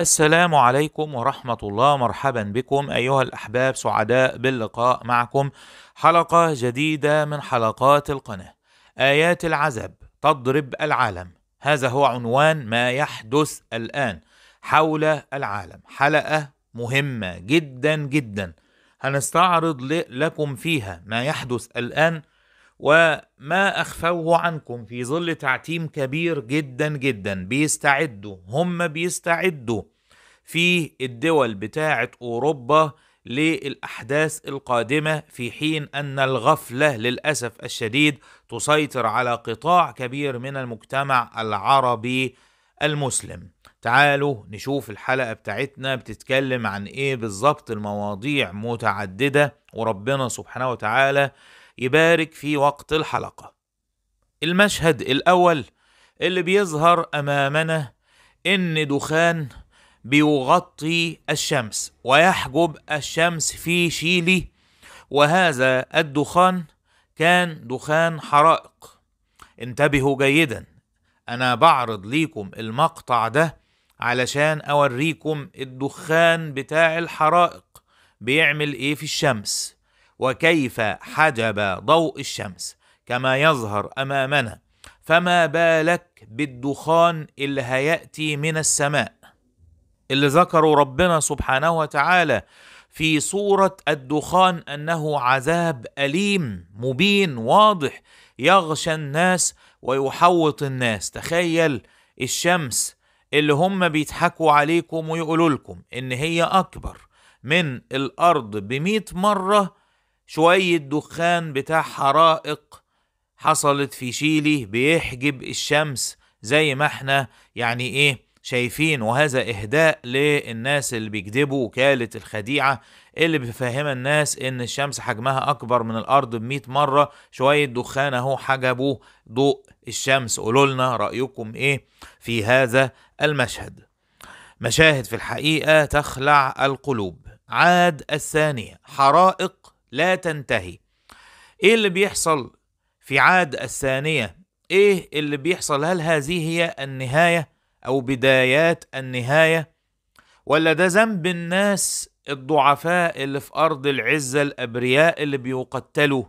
السلام عليكم ورحمة الله مرحبا بكم أيها الأحباب سعداء باللقاء معكم حلقة جديدة من حلقات القناة آيات العذاب تضرب العالم هذا هو عنوان ما يحدث الآن حول العالم حلقة مهمة جدا جدا هنستعرض لكم فيها ما يحدث الآن وما اخفوه عنكم في ظل تعتيم كبير جدا جدا بيستعدوا هم بيستعدوا في الدول بتاعه اوروبا للاحداث القادمه في حين ان الغفله للاسف الشديد تسيطر على قطاع كبير من المجتمع العربي المسلم تعالوا نشوف الحلقه بتاعتنا بتتكلم عن ايه بالظبط المواضيع متعدده وربنا سبحانه وتعالى يبارك في وقت الحلقة المشهد الأول اللي بيظهر أمامنا إن دخان بيغطي الشمس ويحجب الشمس في شيلي وهذا الدخان كان دخان حرائق انتبهوا جيدا أنا بعرض ليكم المقطع ده علشان أوريكم الدخان بتاع الحرائق بيعمل إيه في الشمس وكيف حجب ضوء الشمس كما يظهر امامنا فما بالك بالدخان اللي هياتي من السماء اللي ذكره ربنا سبحانه وتعالى في صوره الدخان انه عذاب اليم مبين واضح يغشى الناس ويحوط الناس تخيل الشمس اللي هم بيضحكوا عليكم ويقولوا لكم ان هي اكبر من الارض بمئة مره شوية دخان بتاع حرائق حصلت في شيلي بيحجب الشمس زي ما احنا يعني ايه شايفين وهذا إهداء للناس اللي بيكذبوا وكالة الخديعة اللي بيفهم الناس إن الشمس حجمها أكبر من الأرض بمئة مرة شوية دخان أهو حجبوا ضوء الشمس قولوا لنا رأيكم إيه في هذا المشهد مشاهد في الحقيقة تخلع القلوب عاد الثانية حرائق لا تنتهي ايه اللي بيحصل في عاد الثانيه ايه اللي بيحصل هل هذه هي النهايه او بدايات النهايه ولا ده ذنب الناس الضعفاء اللي في ارض العزه الابرياء اللي بيقتلوا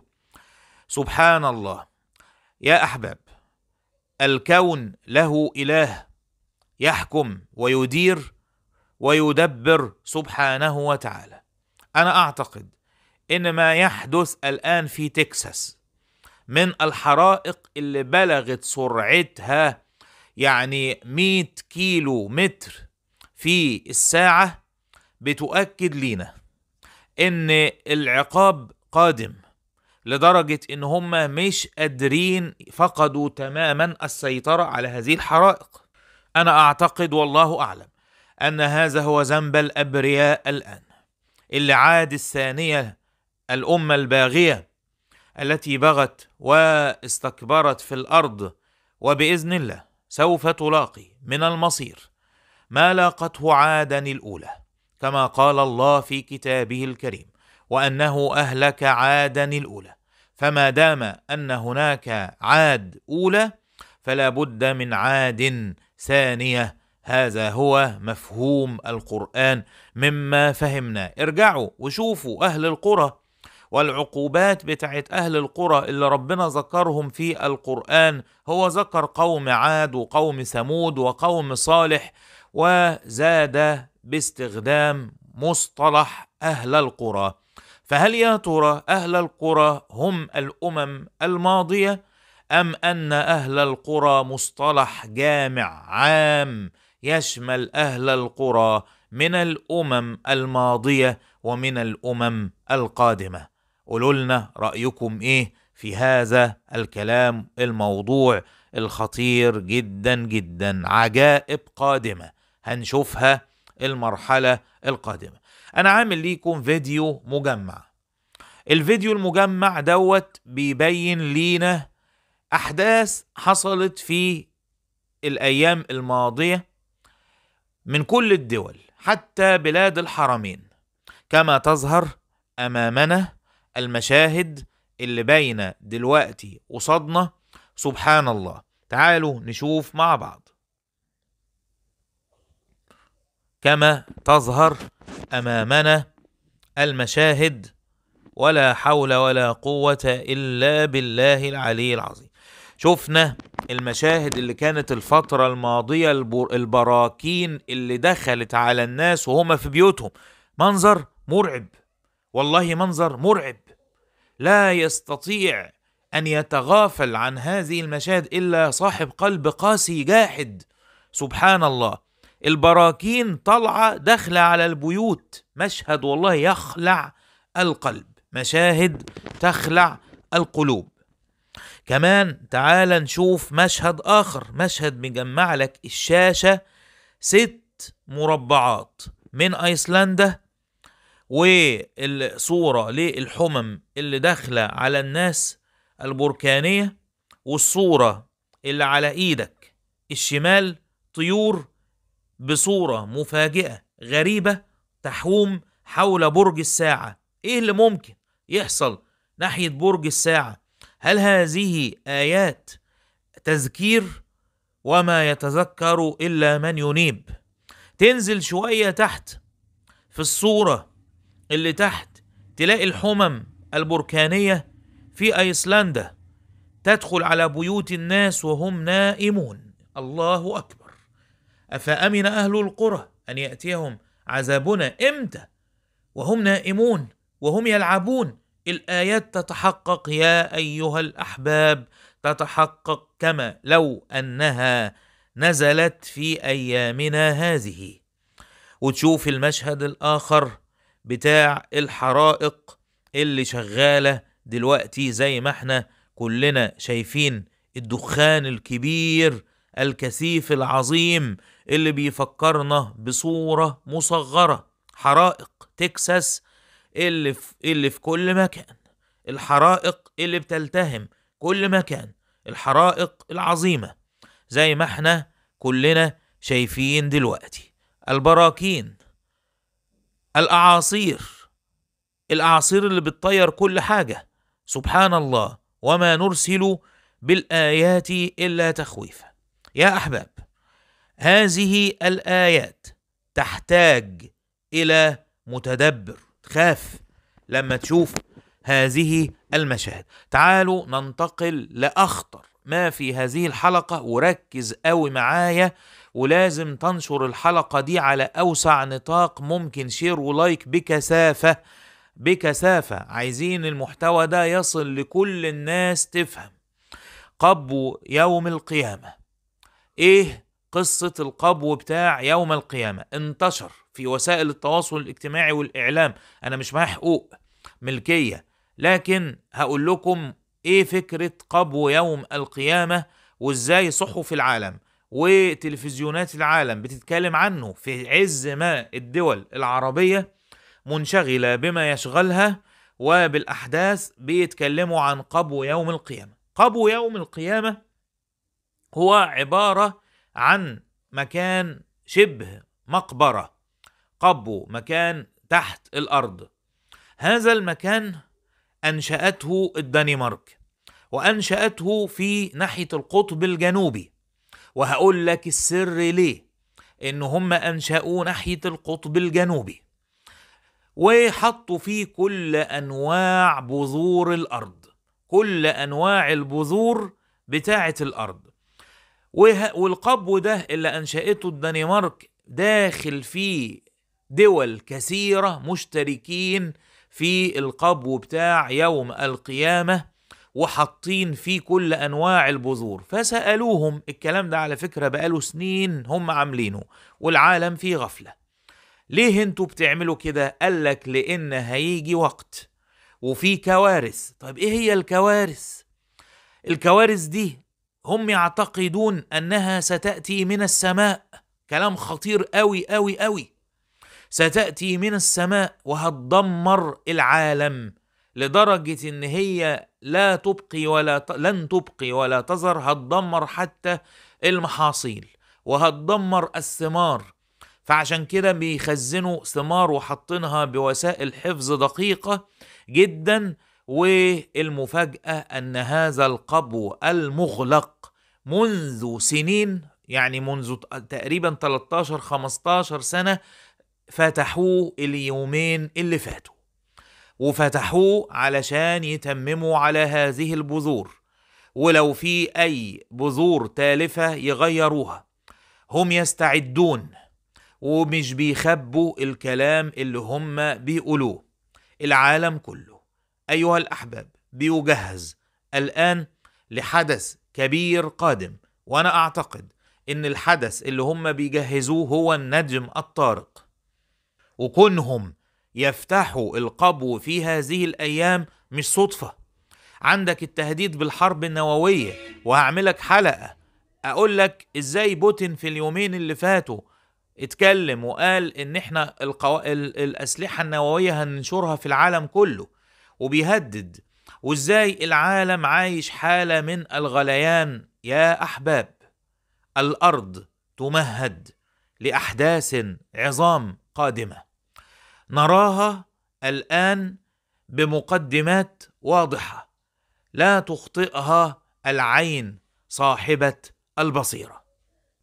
سبحان الله يا احباب الكون له اله يحكم ويدير ويدبر سبحانه وتعالى انا اعتقد ان ما يحدث الان في تكساس من الحرائق اللي بلغت سرعتها يعني 100 كيلو متر في الساعه بتؤكد لينا ان العقاب قادم لدرجه ان هم مش قادرين فقدوا تماما السيطره على هذه الحرائق انا اعتقد والله اعلم ان هذا هو ذنب الابرياء الان اللي عاد الثانيه الامه الباغيه التي بغت واستكبرت في الارض وباذن الله سوف تلاقي من المصير ما لاقته عادا الاولى كما قال الله في كتابه الكريم وانه اهلك عادا الاولى فما دام ان هناك عاد اولى فلا بد من عاد ثانيه هذا هو مفهوم القران مما فهمنا ارجعوا وشوفوا اهل القرى والعقوبات بتاعت أهل القرى اللي ربنا ذكرهم في القرآن هو ذكر قوم عاد وقوم ثمود وقوم صالح وزاد باستخدام مصطلح أهل القرى فهل يا ترى أهل القرى هم الأمم الماضية أم أن أهل القرى مصطلح جامع عام يشمل أهل القرى من الأمم الماضية ومن الأمم القادمة قولوا لنا رايكم ايه في هذا الكلام الموضوع الخطير جدا جدا عجائب قادمه هنشوفها المرحله القادمه انا عامل ليكم فيديو مجمع الفيديو المجمع دوت بيبين لينا احداث حصلت في الايام الماضيه من كل الدول حتى بلاد الحرمين كما تظهر امامنا المشاهد اللي باينه دلوقتي قصادنا سبحان الله تعالوا نشوف مع بعض كما تظهر امامنا المشاهد ولا حول ولا قوه الا بالله العلي العظيم شفنا المشاهد اللي كانت الفترة الماضية البراكين اللي دخلت على الناس وهما في بيوتهم منظر مرعب والله منظر مرعب لا يستطيع ان يتغافل عن هذه المشاهد الا صاحب قلب قاسي جاحد سبحان الله البراكين طالعه داخله على البيوت مشهد والله يخلع القلب مشاهد تخلع القلوب كمان تعال نشوف مشهد آخر مشهد مجمع لك الشاشة ست مربعات من أيسلندا والصورة للحمم اللي داخلة على الناس البركانية والصورة اللي على ايدك الشمال طيور بصورة مفاجئة غريبة تحوم حول برج الساعة ايه اللي ممكن يحصل ناحية برج الساعة هل هذه آيات تذكير وما يتذكر إلا من ينيب تنزل شوية تحت في الصورة اللي تحت تلاقي الحمم البركانية في أيسلندا تدخل على بيوت الناس وهم نائمون الله أكبر أفأمن أهل القرى أن يأتيهم عذابنا إمتى وهم نائمون وهم يلعبون الآيات تتحقق يا أيها الأحباب تتحقق كما لو أنها نزلت في أيامنا هذه وتشوف المشهد الآخر بتاع الحرائق اللي شغاله دلوقتي زي ما احنا كلنا شايفين الدخان الكبير الكثيف العظيم اللي بيفكرنا بصوره مصغره حرائق تكساس اللي في اللي في كل مكان الحرائق اللي بتلتهم كل مكان الحرائق العظيمه زي ما احنا كلنا شايفين دلوقتي البراكين الاعاصير الاعاصير اللي بتطير كل حاجه سبحان الله وما نرسل بالايات الا تخويفا يا احباب هذه الايات تحتاج الى متدبر خاف لما تشوف هذه المشاهد تعالوا ننتقل لاخطر ما في هذه الحلقة وركز قوي معايا ولازم تنشر الحلقة دي على أوسع نطاق ممكن شير ولايك بكثافة بكثافة عايزين المحتوى ده يصل لكل الناس تفهم قبو يوم القيامة إيه قصة القبو بتاع يوم القيامة انتشر في وسائل التواصل الاجتماعي والإعلام أنا مش معايا حقوق ملكية لكن هقول لكم ايه فكره قبو يوم القيامه وازاي صحف العالم وتلفزيونات العالم بتتكلم عنه في عز ما الدول العربيه منشغله بما يشغلها وبالاحداث بيتكلموا عن قبو يوم القيامه قبو يوم القيامه هو عباره عن مكان شبه مقبره قبو مكان تحت الارض هذا المكان انشاته الدنمارك وانشاته في ناحيه القطب الجنوبي وهقول لك السر ليه ان هم انشاوا ناحيه القطب الجنوبي وحطوا فيه كل انواع بذور الارض كل انواع البذور بتاعه الارض والقبو ده اللي انشاته الدنمارك داخل فيه دول كثيره مشتركين في القبو بتاع يوم القيامه وحاطين فيه كل انواع البذور فسالوهم الكلام ده على فكره بقاله سنين هم عاملينه والعالم في غفله ليه انتوا بتعملوا كده قال لك لان هيجي وقت وفي كوارث طيب ايه هي الكوارث الكوارث دي هم يعتقدون انها ستاتي من السماء كلام خطير قوي قوي قوي ستاتي من السماء وهتدمر العالم لدرجه ان هي لا تبقي ولا ت... لن تبقي ولا تظهر هتدمر حتى المحاصيل وهتدمر الثمار فعشان كده بيخزنوا ثمار وحاطينها بوسائل حفظ دقيقه جدا والمفاجاه ان هذا القبو المغلق منذ سنين يعني منذ تقريبا 13 15 سنه فتحوه اليومين اللي فاتوا وفتحوه علشان يتمموا على هذه البذور ولو في اي بذور تالفه يغيروها هم يستعدون ومش بيخبوا الكلام اللي هم بيقولوه العالم كله ايها الاحباب بيجهز الان لحدث كبير قادم وانا اعتقد ان الحدث اللي هم بيجهزوه هو النجم الطارق وكونهم يفتحوا القبو في هذه الأيام مش صدفة عندك التهديد بالحرب النووية وهعملك حلقة أقول لك إزاي بوتين في اليومين اللي فاتوا اتكلم وقال إن إحنا القو... الأسلحة النووية هننشرها في العالم كله وبيهدد وإزاي العالم عايش حالة من الغليان يا أحباب الأرض تمهد لأحداث عظام قادمة نراها الان بمقدمات واضحه لا تخطئها العين صاحبه البصيره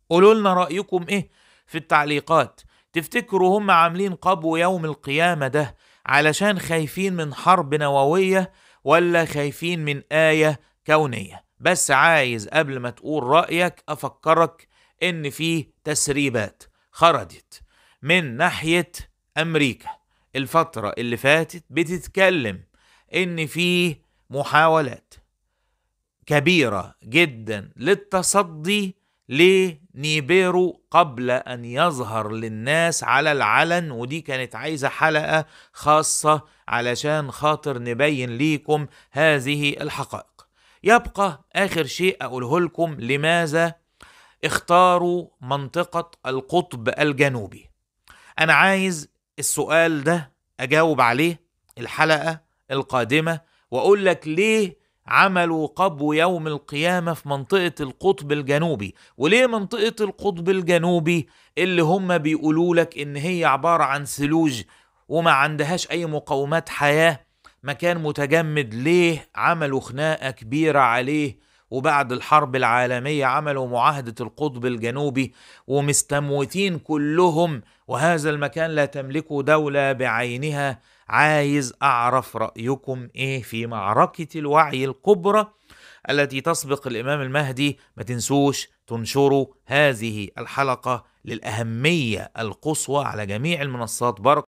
قولوا لنا رايكم ايه في التعليقات تفتكروا هم عاملين قبو يوم القيامه ده علشان خايفين من حرب نوويه ولا خايفين من ايه كونيه بس عايز قبل ما تقول رايك افكرك ان في تسريبات خرجت من ناحيه امريكا الفترة اللي فاتت بتتكلم إن في محاولات كبيرة جدا للتصدي لنيبيرو قبل أن يظهر للناس على العلن ودي كانت عايزة حلقة خاصة علشان خاطر نبين ليكم هذه الحقائق يبقى آخر شيء أقوله لكم لماذا اختاروا منطقة القطب الجنوبي أنا عايز السؤال ده اجاوب عليه الحلقه القادمه واقول لك ليه عملوا قبو يوم القيامه في منطقه القطب الجنوبي وليه منطقه القطب الجنوبي اللي هم بيقولوا لك ان هي عباره عن ثلوج وما عندهاش اي مقومات حياه مكان متجمد ليه عملوا خناقه كبيره عليه وبعد الحرب العالمية عملوا معاهدة القطب الجنوبي ومستموتين كلهم وهذا المكان لا تملكه دولة بعينها عايز أعرف رأيكم إيه في معركة الوعي الكبرى التي تسبق الإمام المهدي ما تنسوش تنشروا هذه الحلقة للأهمية القصوى على جميع المنصات بارك